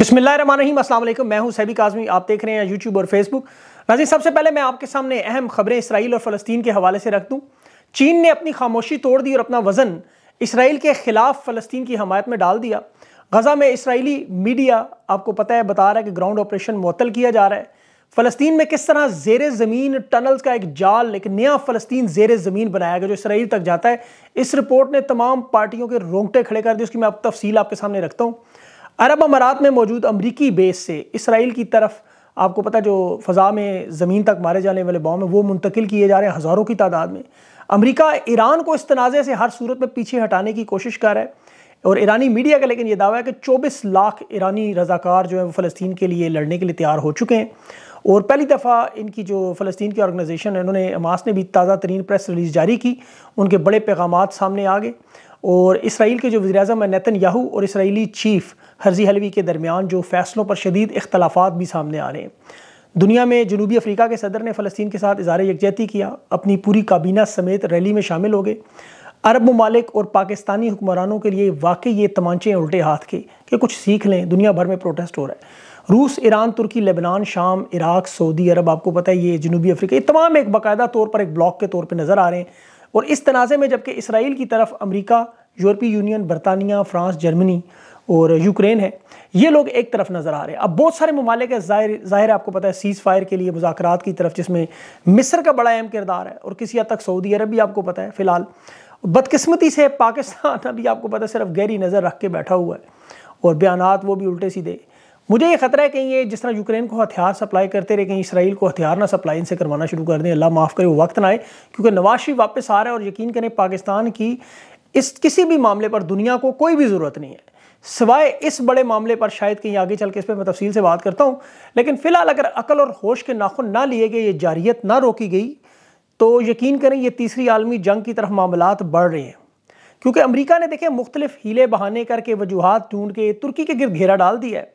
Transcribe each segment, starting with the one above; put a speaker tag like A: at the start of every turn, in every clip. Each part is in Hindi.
A: बिस्मिल्लाम असलम मैं हूँ सैबिक आजमी आप देख रहे हैं यूट्यूब और फेसबुक नाजी सबसे पहले मैं आपके सामने अहम खबरें इसराइल और फ़लस्तीन के हवाले से रख दूँ चीन ने अपनी खामोशी तोड़ दी और अपना वज़न इसराइल के ख़िलाफ़ फ़लस्तीन की हमायत में डाल दिया गज़ा में इसराइली मीडिया आपको पता है बता रहा है कि ग्राउंड ऑपरेशन मअतल किया जा रहा है फ़लस्तीन में किस तरह जेर ज़मीन टनल्स का एक जाल एक नया फ़लस्तीन जेर ज़मीन बनाया गया जो इसराइल तक जाता है इस रिपोर्ट ने तमाम पार्टियों के रोंगटे खड़े कर दिए उसकी मैं अब तफसील आपके सामने रखता हूँ अरब अमारात में मौजूद अमरीकी बेस से इसराइल की तरफ आपको पता जो फ़ज़ा में ज़मीन तक मारे जाने वाले बॉम्ब हैं वो मुंतकिल किए जा रहे हैं हज़ारों की तादाद में अमरीका ईरान को इस तनाज़े से हर सूरत में पीछे हटाने की कोशिश कर रहा है और ईरानी मीडिया का लेकिन ये दावा है कि 24 लाख ईरानी रजाकार जो है वो फ़लस्तीन के लिए लड़ने के लिए तैयार हो चुके हैं और पहली दफ़ा इनकी जो फ़लस्तीन की ऑर्गेनाइजेशन है उन्होंने अमास ने भी ताज़ा तरीन प्रेस रिलीज़ जारी की उनके बड़े पैगाम सामने आ गए और इसराइल के जो वज़ी है नतन याहू और इसराइली चीफ हर्जी हलवी के दरमियान जो फ़ैसलों पर शदीद इख्तलाफा भी सामने आ रहे हैं दुनिया में जनूबी अफ्रीका के सदर ने फ़लस्तीन के साथ इजहार यकजहती किया अपनी पूरी काबीना समेत रैली में शामिल हो गए अरब ममालिक और पाकिस्तानी हुक्मरानों के लिए वाकई ये तमांचे उल्टे हाथ के कि कुछ सीख लें दुनिया भर में प्रोटेस्ट हो रहा है रूस ईरान तुर्की लेबनान शाम इराक सऊदी अरब आपको पता है ये जनूबी अफ्रीका ये तमाम एक बाकायदा तौर पर एक ब्लॉक के तौर पर नज़र आ रहे हैं और इस तनाज़े में जबकि इसराइल की तरफ अमरीका यूरोपीय यूनियन बरतानिया फ्रांस जर्मनी और यूक्रेन है ये लोग एक तरफ नज़र आ रहे हैं अब बहुत सारे ममालिक ज़ाहिर आपको पता है सीज़ फायर के लिए मुजाकर की तरफ जिसमें मिस्र का बड़ा अहम किरदार है और किसी हद तक सऊदी अरब भी आपको पता है फ़िलहाल बदकस्मती से पाकिस्तान अभी आपको पता है सिर्फ गहरी नज़र रख के बैठा हुआ है और बयान वो भी उल्टे सीधे मुझे ये खतरा है कहीं ये जिस तरह यूक्रेन को हथियार सप्लाई करते रहे कहीं इसराइल को हथियार ना सप्लाई इनसे करवाना शुरू कर दें अल्लाह माफ़ करे वो वक्त ना आए क्योंकि नवाज शरीफ वापस आ रहा है और यकीन करें पाकिस्तान की इस किसी भी मामले पर दुनिया को कोई भी ज़रूरत नहीं है सिवाय इस बड़े मामले पर शायद कहीं आगे चल के इस पर मैं तफसील से बात करता हूँ लेकिन फ़िलहाल अगर अकल और होश के नाखुन ना लिए गए ये जारियत ना रोकी गई तो यकीन करें ये तीसरी आलमी जंग की तरफ मामला बढ़ रहे हैं क्योंकि अमरीका ने देखे मुख्तलिफ हीले बहाने करके वजूहत ढूंढ के तुर्की के गिरद घेरा डाल दिया है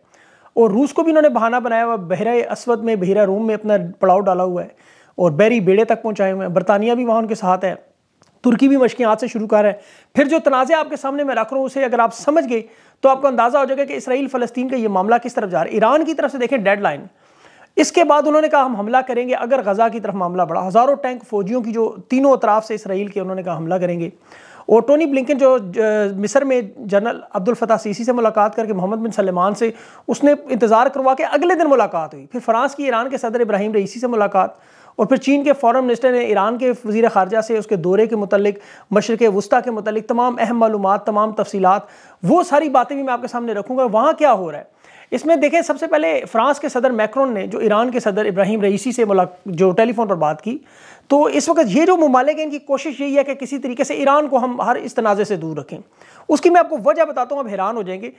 A: और रूस को भी इन्होंने बहाना बनाया हुआ बहरा असवद में बहरा रूम में अपना पड़ाव डाला हुआ है और बहरी बेड़े तक पहुँचाए हुए हैं बरतानिया भी वहाँ उनके साथ है तुर्की भी मशकें हाथ से शुरू कर रहे हैं फिर जो तनाज़े आपके सामने मैं रख रहा हूँ उसे अगर आप समझ गए तो आपको अंदाज़ा हो जाएगा कि इसराइल फ़लस्तीन का ये मामला किस तरफ जा रहा है ईरान की तरफ से देखें डेडलाइन इसके बाद उन्होंने कहा हम हमला करेंगे अगर गज़ा की तरफ मामला बढ़ा हज़ारों टैंक फौजियों की जो तीनों अतराफ़ से इसराइल के उन्होंने कहा हमला करेंगे और टोनी ब्लिंकन जो मिस्र में जनरल अब्दुल फताह सीसी से मुलाकात करके मोहम्मद बिन सलमान से उसने इंतज़ार करवा के अगले दिन मुलाकात हुई फिर फ्रांस की ईरान के सदर इब्राहिम रईसी से मुलाकात और फिर चीन के फॉरन मिनिस्टर ने ईरान के वजीर खारजा से उसके दौरे के मतलब मशरक वस्ती के मतलब तमाम अहम मालूम तमाम तफसीत वो सारी बातें भी मैं आपके सामने रखूँगा वहाँ क्या हो रहा है इसमें देखें सबसे पहले फ्रांस के सदर मैक्रोन ने जो ईरान के सदर इब्राहिम रईसी से मुला जो टेलीफोन पर बात की तो इस वक्त ये जो ममालिक हैं इनकी कोशिश यही है कि किसी तरीके से ईरान को हम हर इस तनाज़े से दूर रखें उसकी मैं आपको वजह बताता हूँ आप हैरान हो जाएंगे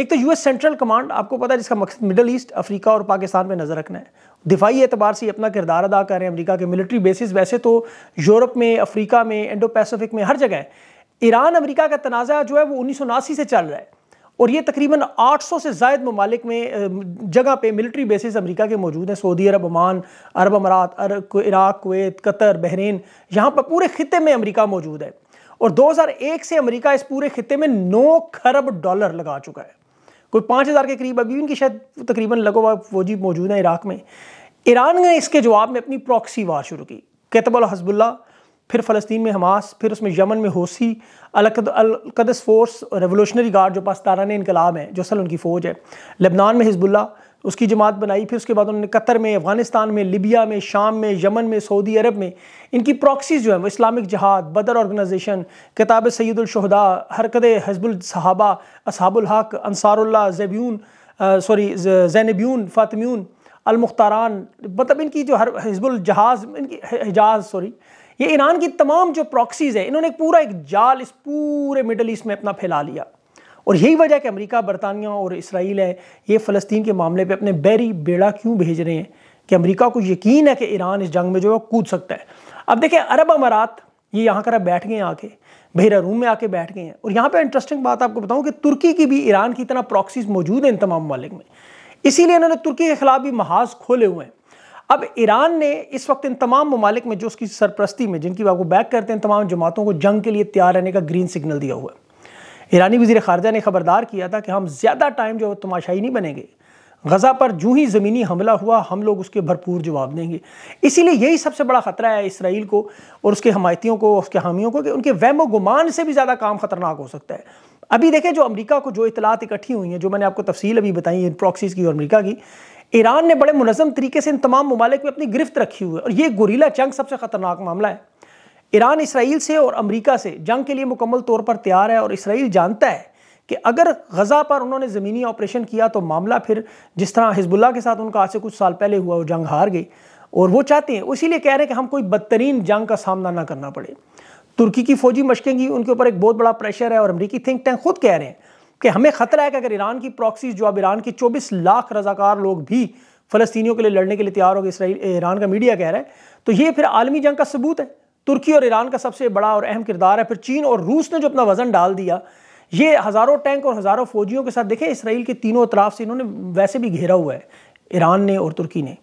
A: एक तो यूएस सेंट्रल कमांड आपको पता है जिसका मकसद मिडल ईस्ट अफ्रीका और पाकिस्तान पर नज़र रखना है दिफाई एतबार से अपना किरदार अदा कर रहे हैं अमरीका के मिलिट्री बेसिस वैसे तो यूरोप में अफ्रीका में इंडो पैसिफिक में हर जगह ईरान अमरीका का तनाज़ा जो है वो उन्नीस से चल रहा है और ये तकरीबन 800 से जायद ममालिक में जगह पे मिलिट्री बेसिस अमेरिका के मौजूद हैं सऊदी अरब अमान अरब अमारात अरब इराक कुवैत कतर बहरीन यहाँ पर पूरे खत्े में अमेरिका मौजूद है और 2001 से अमेरिका इस पूरे खत्े में 9 खरब डॉलर लगा चुका है कोई पाँच हज़ार के करीब अभी उनकी शायद तकरीबन लगोवा फौजी मौजूद हैं इराक में ईरान ने इसके जवाब में अपनी प्रॉक्सी वार शुरू की कैतबल हजबुल्ला फिर फ़लस्तीन में हमास फिर उसमें यमन में होसी अलकदस फोर्स रेवोलूशनरी गार्ड जो पाकिस्तान इनकलाब है जो असल उनकी फ़ौज है लेबनान में हिजबुल्ला उसकी जमात बनाई फिर उसके बाद उन्होंने कतर में अफ़गानिस्तान में लिबिया में शाम में यमन में सऊदी अरब में इनकी प्रॉक्सीज़ जो है वो इस्लामिक जहाद बदर ऑर्गेनाइजेशन किताब सैदुलशहदा हरकत हजबुल सहाबा असहाबुल्हक अनसारुल्ला जैब्यून सॉरी जैनब्यून फ़ातम्यून अलमुख्तारान मतलब इनकी जो हर हिजबुल जहाज इनकी हिजाज सॉरी ये ईरान की तमाम जो प्रॉक्सीज़ हैं इन्होंने पूरा एक जाल इस पूरे मिडल ईस्ट में अपना फैला लिया और यही वजह है कि अमेरिका बरतानिया और इसराइल है ये फ़लस्तीन के मामले पे अपने बैरी बेड़ा क्यों भेज रहे हैं कि अमेरिका को यकीन है कि ईरान इस जंग में जो है कूद सकता है अब देखें अरब अमारात ये यहाँ कर बैठ गए आके बहरा रूम में आके बैठ गए हैं और यहाँ पर इंटरेस्टिंग बात आपको बताऊँ कि तुर्की की भी ईरान की तरह प्रॉक्सीज मौजूद हैं इन तमाम ममालिक में इसीलिए इन्होंने तुर्की के खिलाफ भी महाज खोले हुए हैं अब ईरान ने इस वक्त इन तमाम ममालिक में जो उसकी सरप्रस्ती में जिनकी आपको बैक करते हैं तमाम जमातों को जंग के लिए तैयार रहने का ग्रीन सिग्नल दिया हुआ है ईरानी वजीर खारजा ने खबरदार किया था कि हम ज़्यादा टाइम जो तमाशाई नहीं बनेंगे गज़ा पर जूँ ही ज़मीनी हमला हुआ हम लोग उसके भरपूर जवाब देंगे इसीलिए यही सबसे बड़ा ख़तरा है इसराइल को और उसके हमायतियों को उसके हामियों को कि उनके वहम गुमान से भी ज़्यादा काम ख़तरनाक हो सकता है अभी देखें जो अमेरिका को जो इतलात इकट्ठी हुई हैं जो मैंने आपको तफसील अभी बताई इन प्रॉक्सीज़ की और अमरीका की ईरान ने बड़े मुनम तरीके से इन तमाम ममालिक में अपनी गिरफ्त रखी हुई है और ये गोरीला जंग सबसे ख़तरनाक मामला है ईरान इसराइल से और अमरीका से जंग के लिए मुकम्मल तौर पर तैयार है और इसराइल जानता है कि अगर गज़ा पर उन्होंने ज़मीनी ऑपरेशन किया तो मामला फिर जिस तरह हिजबुल्ला के साथ उनका आज से कुछ साल पहले हुआ वो जंग हार गई और वो चाहते हैं उसी लिए कह रहे हैं कि हम कोई बदतरीन जंग का सामना ना करना पड़े तुर्की की फ़ौजी मशकेंगी उनके ऊपर एक बहुत बड़ा प्रेशर है और अमरीकी थिंक टैंक खुद कह रहे हैं कि हमें खतरा है कि अगर ईरान की प्रॉक्सीज जो अब ईरान की 24 लाख रजाकार लोग भी फ़लस्तियों के लिए लड़ने के लिए तैयार हो गए इसराइल ईरान का मीडिया कह रहा है तो ये फिर आलमी जंग का सबूत है तुर्की और ईरान का सबसे बड़ा और अहम किरदार है फिर चीन और रूस ने जो अपना वजन डाल दिया ये हज़ारों टैंक और हज़ारों फौजियों के साथ देखे इसराइल के तीनों अतराफ़ से इन्होंने वैसे भी घेरा हुआ है ईरान ने और तुर्की ने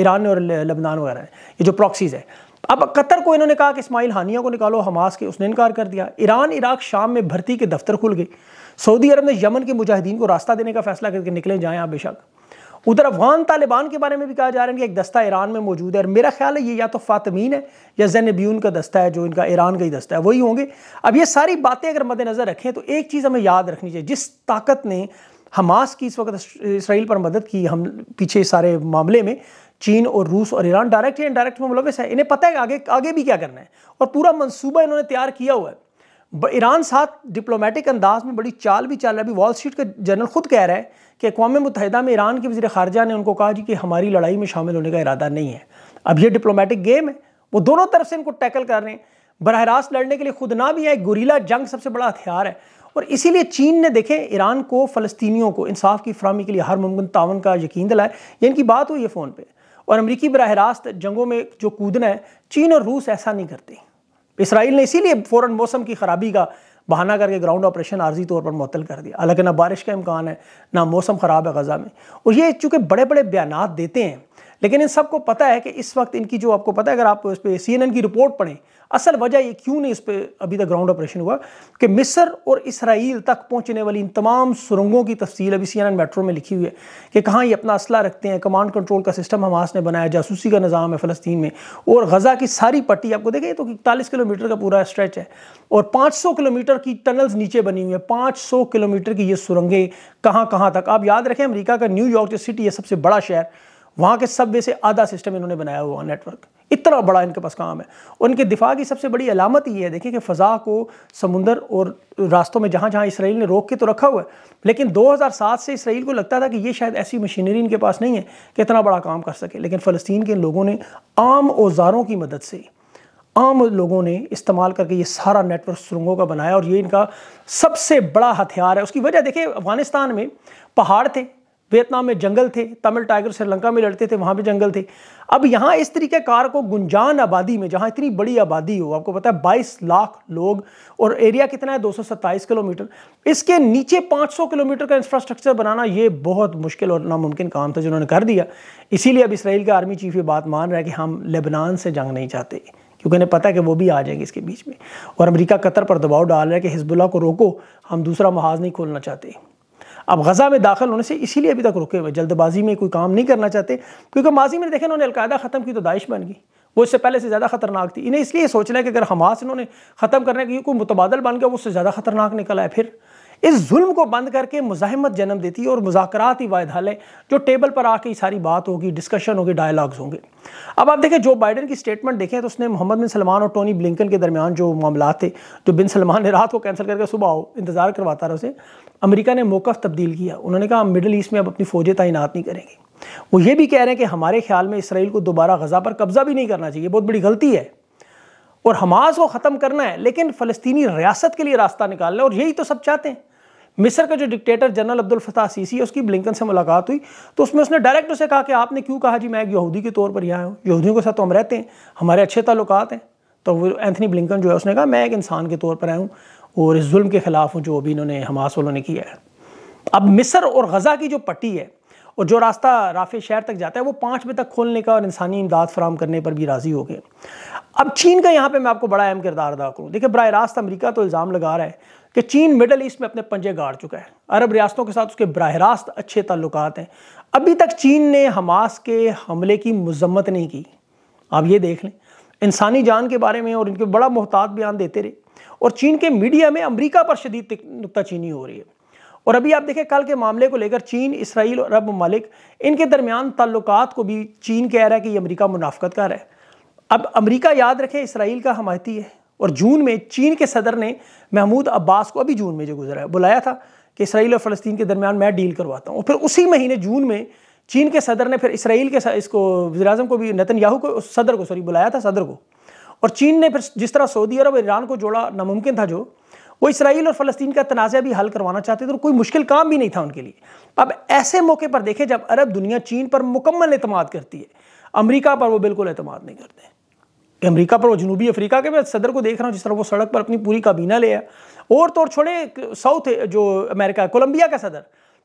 A: ईरान ने और लबनान वगैरह ये जो प्रॉक्सीज़ है अब कतर को इन्होंने कहा कि इस्माइल हानिया को निकालो हमास के उसने इनकार कर दिया ईरान इराक शाम में भर्ती के दफ्तर खुल गए सऊदी अरब ने यमन के मुजाहिदीन को रास्ता देने का फैसला करके निकले जाएं आप बेशक उधर अफगान तालिबान के बारे में भी कहा जा रहा है कि एक दस्ता ईरान में मौजूद है और मेरा ख्याल है ये या तो फातमीन है या जैनब्यून का दस्ता है जो इनका ईरान का ही दस्ता है वही होंगे अब ये सारी बातें अगर मद्देनज़र रखें तो एक चीज़ हमें याद रखनी चाहिए जिस ताकत ने हमास की इस वक्त इसराइल पर मदद की हम पीछे सारे मामले में चीन और रूस और ईरान डायरेक्ट या इनडायरेक्ट में मुलविस है इन्हें पता है आगे आगे भी क्या करना है और पूरा मनसूबा इन्होंने तैयार किया हुआ है ईरान साथ डिप्लोमेटिक अंदाज में बड़ी चाल भी चाल रहा है अभी वॉल स्ट्रीट का जनरल खुद कह रहा है कि अकवा मुतहदा में ईरान के वजी खारजा ने उनको कहा जी कि हमारी लड़ाई में शामिल होने का इरादा नहीं है अब ये डिप्लोमेटिक गेम है वो दोनों तरफ से इनको टैकल कर रहे हैं बरह रास्त लड़ने के लिए खुद ना भी है गुरीला जंग सबसे बड़ा हथियार है और इसीलिए चीन ने देखे ईरान को फ़लस्तियों को इंसाफ की फ्राहमी के लिए हर मुमकिन तावन का यकीन दिलाया ये इनकी बात हुई है फ़ोन पर और अमरीकी बरह रास्त जंगों में जो कूदना है चीन और रूस ऐसा नहीं करते इसराइल ने इसीलिए फ़ौर मौसम की ख़राबी का बहाना करके ग्राउंड ऑपरेशन आर्जी तौर पर मुतल कर दिया हालांकि ना बारिश का इम्कान है ना मौसम ख़राब है गज़ा में और ये चूँकि बड़े बड़े बयान देते हैं लेकिन इन सबको पता है कि इस वक्त इनकी जो आपको पता है अगर आप इस पर सी की रिपोर्ट पढ़ें असल वजह ये क्यों नहीं इस पर अभी तक ग्राउंड ऑपरेशन हुआ कि मिस्र और इसराइल तक पहुँचने वाली इन तमाम सुरंगों की तफसील अभी सी मेट्रो में लिखी हुई है कि कहाँ ये अपना असला रखते हैं कमांड कंट्रोल का सिस्टम हमास ने बनाया जासूसी का निज़ाम है फ़लस्तीन में और गज़ा की सारी पट्टी आपको देखें तो इकतालीस किलोमीटर का पूरा स्ट्रेच है और सौ किलोमीटर की टनल्स नीचे बनी हुई है सौ किलोमीटर की ये सुरंगें कहाँ कहाँ तक आप याद रखें अमरीका का न्यूयॉर्क जो सिटी है सबसे बड़ा शहर वहाँ के सबवे से आधा सिस्टम इन्होंने बनाया हुआ नेटवर्क इतना बड़ा इनके पास काम है उनके दिफा की सबसे बड़ी अलामत ये है देखिए कि फ़ज़ा को समुंदर और रास्तों में जहाँ जहाँ इसराइल ने रोक के तो रखा हुआ है लेकिन 2007 से इसराइल को लगता था कि ये शायद ऐसी मशीनरी इनके पास नहीं है कि इतना बड़ा काम कर सके लेकिन फ़लस्तीन के लोगों ने आम औजारों की मदद से आम लोगों ने इस्तेमाल करके ये सारा नेटवर्क सुरंगों का बनाया और ये इनका सबसे बड़ा हथियार है उसकी वजह देखिए अफ़गानिस्तान में पहाड़ थे वियतनाम में जंगल थे तमिल टाइगर श्रीलंका में लड़ते थे वहाँ भी जंगल थे अब यहाँ इस तरीके कार को गुंजान आबादी में जहाँ इतनी बड़ी आबादी हो आपको पता है 22 लाख लोग और एरिया कितना है दो किलोमीटर इसके नीचे 500 किलोमीटर का इंफ्रास्ट्रक्चर बनाना ये बहुत मुश्किल और नामुमकिन काम था जिन्होंने कर दिया इसीलिए अब इसराइल के आर्मी चीफ ये बात मान रहा है कि हम लेबनान से जंग नहीं चाहते क्योंकि उन्हें पता है कि वो भी आ जाएंगे इसके बीच में और अमरीका कतर पर दबाव डाल रहा है कि हिजबुल्ला को रोको हम दूसरा महाज नहीं खोलना चाहते अब गज़ा में दाखिल होने से इसीलिए अभी तक रुके हुए जल्दबाजी में कोई काम नहीं करना चाहते क्योंकि माजी में देखें उन्होंने अलकायदा ख़त्म की तो दाइश बन गई वो इससे पहले से ज़्यादा खतरनाक थी इन्हें इसलिए सोचना है कि अगर हमास इन्होंने ख़त्म करने की कोई मुतबादल बन गया वो उससे ज़्यादा खतरनाक निकला है फिर इस जुल्म को बंद करके मुजाहमत जन्म देती है और मुजाकरात ही वाहिद हल है जो टेबल पर आके सारी बात होगी डिस्कशन होगी डायलॉग्स होंगे अब आप देखें जो बाइडन की स्टेटमेंट देखें तो उसने मोहम्मद बिन सलमान और टोनी ब्लिंकन के दरमियान जो मामला थे जो बिन सलमान ने रात को कैंसिल करके सुबह आओ इंतज़ार करवाता रहा उसे अमरीका ने मौक़ तब्दील किया उन्होंने कहा मिडल ईस्ट में अब अपनी फ़ौजें तैनात नहीं करेंगे वो ये भी कह रहे हैं कि हमारे ख्याल में इसराइल को दोबारा गज़ा पर कब्ज़ा भी नहीं करना चाहिए बहुत बड़ी गलती है और हमास को ख़त्म करना है लेकिन फ़लस्तनी रियासत के लिए रास्ता निकालना है और यही तो सब चाहते हैं मिस्र का जो dictator general Abdul Fattah Sisi है उसकी ब्लिंकन से मुलाकात हुई तो उसमें उसने डायरेक्ट उसे कहा कि आपने क्यों कहा जी मैं एक यहूदी के तौर पर यहाँ हूँ यहूदियों के साथ तो हम रहते हैं हमारे अच्छे ताल्लुक हैं तो वो एंथनी ब्लिंकन जो है उसने कहा मैं एक इंसान के तौर पर आया हूँ और इस जुल्म के ख़िलाफ़ हूँ जो अभी इन्होंने हमास वालों ने किया है अब मिस्र और गज़ा की जो पट्टी है और जो रास्ता राफे शहर तक जाता है वो पाँच बजे तक खोलने का और इंसानी इमदाद फराम करने पर भी राज़ी हो गए अब चीन का यहाँ पे मैं आपको बड़ा अहम किरदार अदा करूँ देखिए बर रास्त अमरीका तो इल्ज़ाम लगा रहा है कि चीन मिडल ईस्ट में अपने पंजे गाड़ चुका है अरब रियासतों के साथ उसके बरह रास्त अच्छे ताल्लुक हैं अभी तक चीन ने हमास के हमले की मजम्मत नहीं की आप ये देख लें इंसानी जान के बारे में और इनके बड़ा मोहतात बयान देते रहे और चीन के मीडिया में अमरीका पर शदीद नुकताचीनी हो रही है और अभी आप देखें कल के मामले को लेकर चीन इसराइल और अरब ममालिक इनके दरमियान ताल्लुक को भी चीन कह रहा है कि ये अमरीका मुनाफ्त कर रहा है अब अमरीका याद रखें इसराइल का हमायती है और जून में चीन के सदर ने महमूद अब्बास को अभी जून में जो गुजरा है बुलाया था कि इसराइल और फ़लस्तीन के दरमियान मैं डील करवाता हूँ और फिर उसी महीने जून में चीन के सदर ने फिर इसराइल के इसको वजी को भी नतन याहू को सदर को सॉरी बुलाया था सदर को और चीन ने फिर जिस तरह सऊदी अरब ईरान को जोड़ा नामुमकिन था जो वो इसराइल और फ़लस्तीन का तनाज़ा भी हल करवाना चाहते थे और कोई मुश्किल काम भी नहीं था उनके लिए अब ऐसे मौके पर देखें जब अरब दुनिया चीन पर मुकम्मल अतमाद करती है अमरीका पर वो बिल्कुल अतमाद नहीं करते अमेरिका पर और जनूबी अफ्रीका के मैं सदर को देख रहा हूँ जिस तरह वो सड़क पर अपनी पूरी काबीना ले आया और तो और छोड़े साउथ जो अमेरिका है कोलंबिया का सदर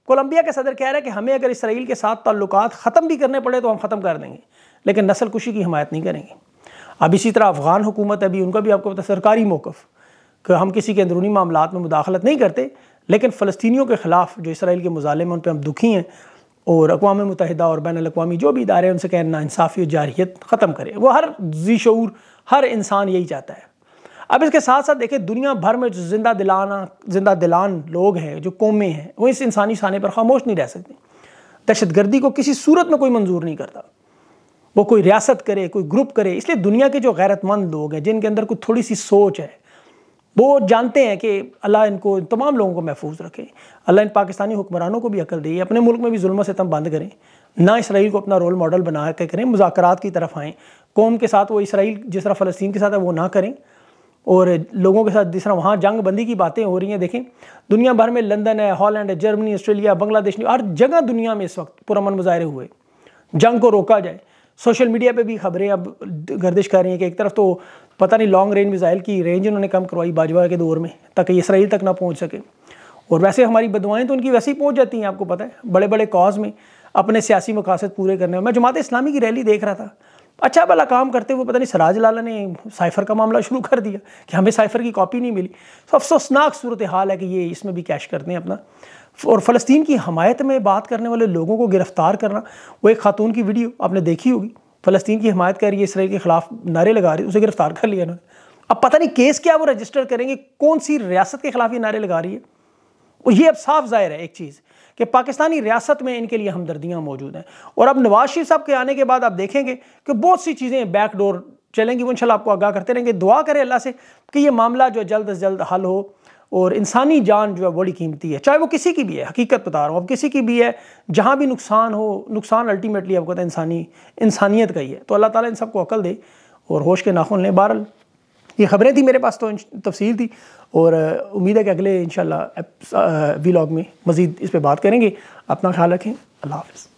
A: कोलंबिया का सदर कह रहा है कि हमें अगर इसराइल के साथ ताल्लुक ख़त्म भी करने पड़े तो हम ख़त्म कर देंगे लेकिन नस्ल कुशी की हमायत नहीं करेंगे अब इसी तरह अफगान हुकूमत अभी उनका भी आपको पता सरकारी मौक़ कि हम किसी के अंदरूनी मामला में मुदाखलत नहीं करते लेकिन फ़लस्तियों के ख़िलाफ़ जो इसराइल के मुजालिम हैं उन पर हम दुखी हैं और अकवा मुतहदा और बैन अवी जो भी इदारे उनसे कहना इंसाफी और जारहीत ख़त्म करें वो हर जी शूर हर इंसान यही चाहता है अब इसके साथ साथ देखें दुनिया भर में जो जिंदा दिलाना जिंदा दिलान लोग हैं जो कौमें हैं वो इस इंसानी साने पर खामोश नहीं रह सकती दहशत गर्दी को किसी सूरत में कोई मंजूर नहीं करता वो कोई रियासत करे कोई ग्रुप करे इसलिए दुनिया के जो गैरतमंद लोग हैं जिनके अंदर कोई थोड़ी सी सोच है वो जानते हैं कि अल्लाह इनको तमाम लोगों को महफूज रखे अल्लाह इन पाकिस्तानी हुक्मरानों को भी अकल दे अपने मुल्क में भी जुल्म सितम बंद करें ना इसराइल को अपना रोल मॉडल बना के करें मुजाकर की तरफ आएँ कौम के साथ वो इसराइल जिस तरह फ़लस्तीन के साथ है वो ना करें और लोगों के साथ जिस तरह वहाँ जंग बंदी की बातें हो रही हैं देखें दुनिया भर में लंदन है हॉलैंड है जर्मनी ऑस्ट्रेलिया बांग्लादेश हर जगह दुनिया में इस वक्त पुरमन मुजाहरे हुए जंग को रोका जाए सोशल मीडिया पे भी खबरें अब गर्दिश कर रही हैं कि एक तरफ तो पता नहीं लॉन्ग रेंज मिज़ाइल की रेंज इन्होंने कम करवाई बाजवा के दौर में ताकि इसराइल तक ना पहुँच सके और वैसे हमारी बदवाएँ तो उनकी वैसे ही पहुँच जाती हैं आपको पता है बड़े बड़े कॉज में अपने सियासी मकासद पूरे करने में मैं जमात इस्लामी की रैली देख रहा था अच्छा भला काम करते हुए पता नहीं सराज लाला ने साइफर का मामला शुरू कर दिया कि हमें साइफर की कॉपी नहीं मिली तो अफसोसनाक सूरत हाल है कि ये इसमें भी कैश करते हैं अपना और फ़लस्तीन की हमायत में बात करने वाले लोगों को गिरफ़्तार करना वो एक खातून की वीडियो आपने देखी होगी फ़लस्तीन की हमायत कर रही है इसराइल के ख़िलाफ़ नारे लगा रही उसे गिरफ़्तार कर लिया उन्होंने अब पता नहीं केस क्या वो रजिस्टर करेंगे कौन सी रियासत के ख़िलाफ़ ये नारे लगा रही है और ये अब साफ ज़ाहिर है एक चीज़ कि पाकिस्तानी रियासत में इनके लिए हमदर्दियाँ मौजूद हैं और अब नवाज शरीफ साहब के आने के बाद आप देखेंगे कि बहुत सी चीज़ें बैकडोर चलेंगी वो इंशाल्लाह आपको आगाह करते रहेंगे दुआ करें अल्लाह से कि ये मामला जो जल्द अज जल्द हल हो और इंसानी जान जो है बड़ी कीमती है चाहे वो किसी की भी है हकीकत बता रहा हूँ अब किसी की भी है जहाँ भी नुकसान हो नुकसान अल्टीमेटली आपको इंसानी इंसानियत का ही है तो अल्लाह ताला इन सबको अकल दे और होश के नाखुन लें बहरल ये खबरें थी मेरे पास तो तफसील थी और उम्मीद है कि अगले इन वी व्लॉग में मज़ीद इस पर बात करेंगे अपना ख्याल रखें अल्लाह हाफ़